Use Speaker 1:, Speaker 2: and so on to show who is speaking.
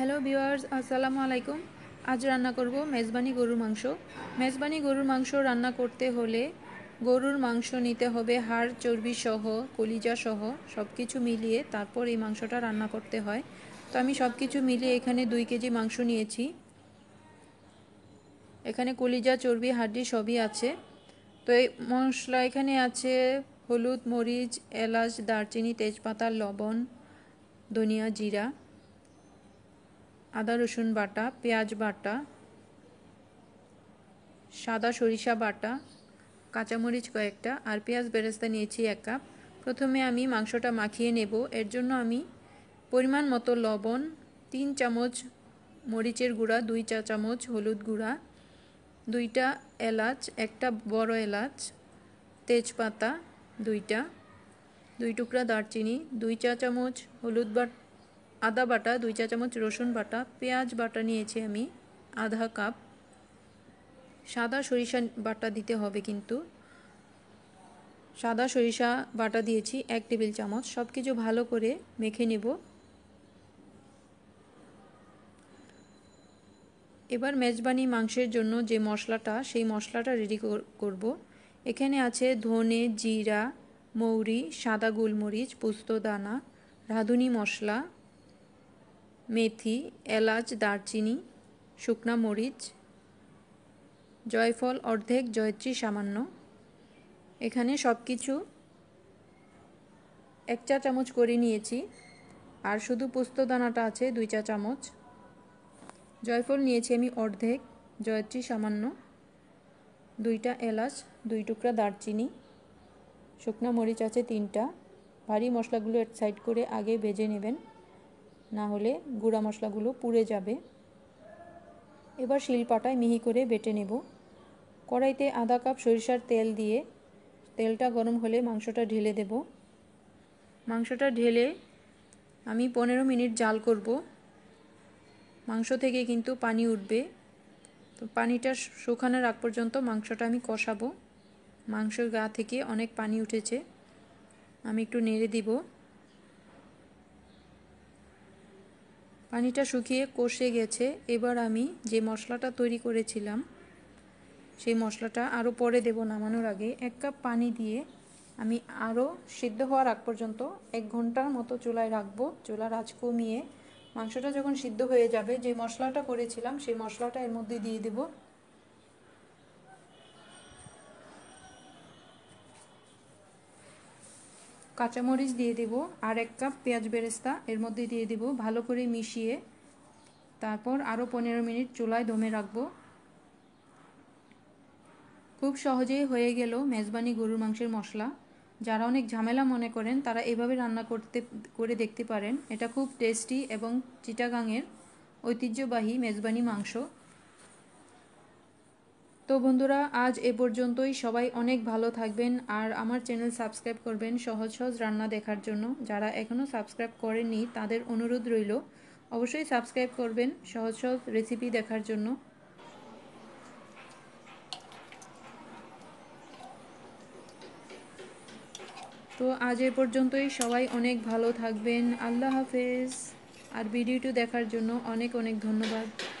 Speaker 1: hello viewers আসসালামু আলাইকুম আজ রান্না করব মেজবানি গরুর মাংস মেজবানি গরুর মাংস রান্না করতে হলে গরুর মাংস নিতে হবে হাড় চর্বি সহ কলিজা সহ সব কিছু মিলিয়ে তারপর এই মাংসটা রান্না করতে হয় তো আমি সব কিছু মিলিয়ে এখানে দুই কেজি মাংস নিয়েছি এখানে কলিজা চর্বি হাড্ডি সবই আছে তো এই মশলা এখানে আছে হলুদ মরিচ এলাচ দারচিনি তেজপাতা লবণ ধনিয়া জিরা আদা রসুন বাটা পেঁয়াজ বাটা সাদা সরিষা বাটা কাঁচামরিচ কয়েকটা আর পেঁয়াজ বেরেস্তা নিয়েছি এক কাপ প্রথমে আমি মাংসটা মাখিয়ে নেব এর জন্য আমি পরিমাণ মতো লবণ তিন চামচ মরিচের গুঁড়া দুই চা চামচ হলুদ গুঁড়া দুইটা এলাচ একটা বড় এলাচ তেজপাতা দুইটা দুই টুকরা দারচিনি দুই চা চামচ হলুদ বাটা আদা বাটা দুই চা চামচ রসুন বাটা পেঁয়াজ বাটা নিয়েছি আমি আধা কাপ সাদা সরিষা বাটা দিতে হবে কিন্তু সাদা সরিষা বাটা দিয়েছি এক টেবিল চামচ সব কিছু ভালো করে মেখে নেব এবার মেজবানি মাংসের জন্য যে মশলাটা সেই মশলাটা রেডি করব এখানে আছে ধনে জিরা মৌরি সাদা গোলমরিচ পোস্ত দানা রাঁধুনি মশলা মেথি এলাচ দারচিনি শুকনা মরিচ জয়ফল অর্ধেক জয়ত্রী সামান্য এখানে সব কিছু এক চা চামচ করে নিয়েছি আর শুধু পোস্তদানাটা আছে দুই চা চামচ জয়ফল নিয়েছি আমি অর্ধেক জয়ত্রী সামান্য দুইটা এলাচ দুই টুকরা দারচিনি শুকনা মরিচ আছে তিনটা ভারী মশলাগুলো এক সাইড করে আগে ভেজে নেবেন না হলে গুঁড়া মশলাগুলো পুড়ে যাবে এবার শিলপাটায় মিহি করে বেটে নেব কড়াইতে আধা কাপ সরিষার তেল দিয়ে তেলটা গরম হলে মাংসটা ঢেলে দেব মাংসটা ঢেলে আমি পনেরো মিনিট জাল করব মাংস থেকে কিন্তু পানি উঠবে তো পানিটা শুকানোর আগ পর্যন্ত মাংসটা আমি কষাবো মাংসের গা থেকে অনেক পানি উঠেছে আমি একটু নেড়ে দিব পানিটা শুকিয়ে কষে গেছে এবার আমি যে মশলাটা তৈরি করেছিলাম সেই মশলাটা আরও পরে দেব নামানোর আগে এক কাপ পানি দিয়ে আমি আরও সিদ্ধ হওয়ার আগ পর্যন্ত এক ঘন্টার মতো চুলায় রাখবো চুলার রাজ কমিয়ে মাংসটা যখন সিদ্ধ হয়ে যাবে যে মশলাটা করেছিলাম সেই মশলাটা এর মধ্যে দিয়ে দেবো কাঁচামরিচ দিয়ে দেব আর এক কাপ পেঁয়াজ বেরেস্তা এর মধ্যে দিয়ে দেব ভালো করে মিশিয়ে তারপর আরও পনেরো মিনিট চুলায় দমে রাখবো খুব সহজেই হয়ে গেল মেজবানি গরুর মাংসের মশলা যারা অনেক ঝামেলা মনে করেন তারা এভাবে রান্না করতে করে দেখতে পারেন এটা খুব টেস্টি এবং চিটাগাংয়ের ঐতিহ্যবাহী মেজবানি মাংস তো বন্ধুরা আজ এ পর্যন্তই সবাই অনেক ভালো থাকবেন আর আমার চ্যানেল সাবস্ক্রাইব করবেন সহজ সহজ রান্না দেখার জন্য যারা এখনও সাবস্ক্রাইব করেননি তাদের অনুরোধ রইল অবশ্যই সাবস্ক্রাইব করবেন সহজ সহজ রেসিপি দেখার জন্য তো আজ এ পর্যন্তই সবাই অনেক ভালো থাকবেন আল্লাহ হাফেজ আর ভিডিওটি দেখার জন্য অনেক অনেক ধন্যবাদ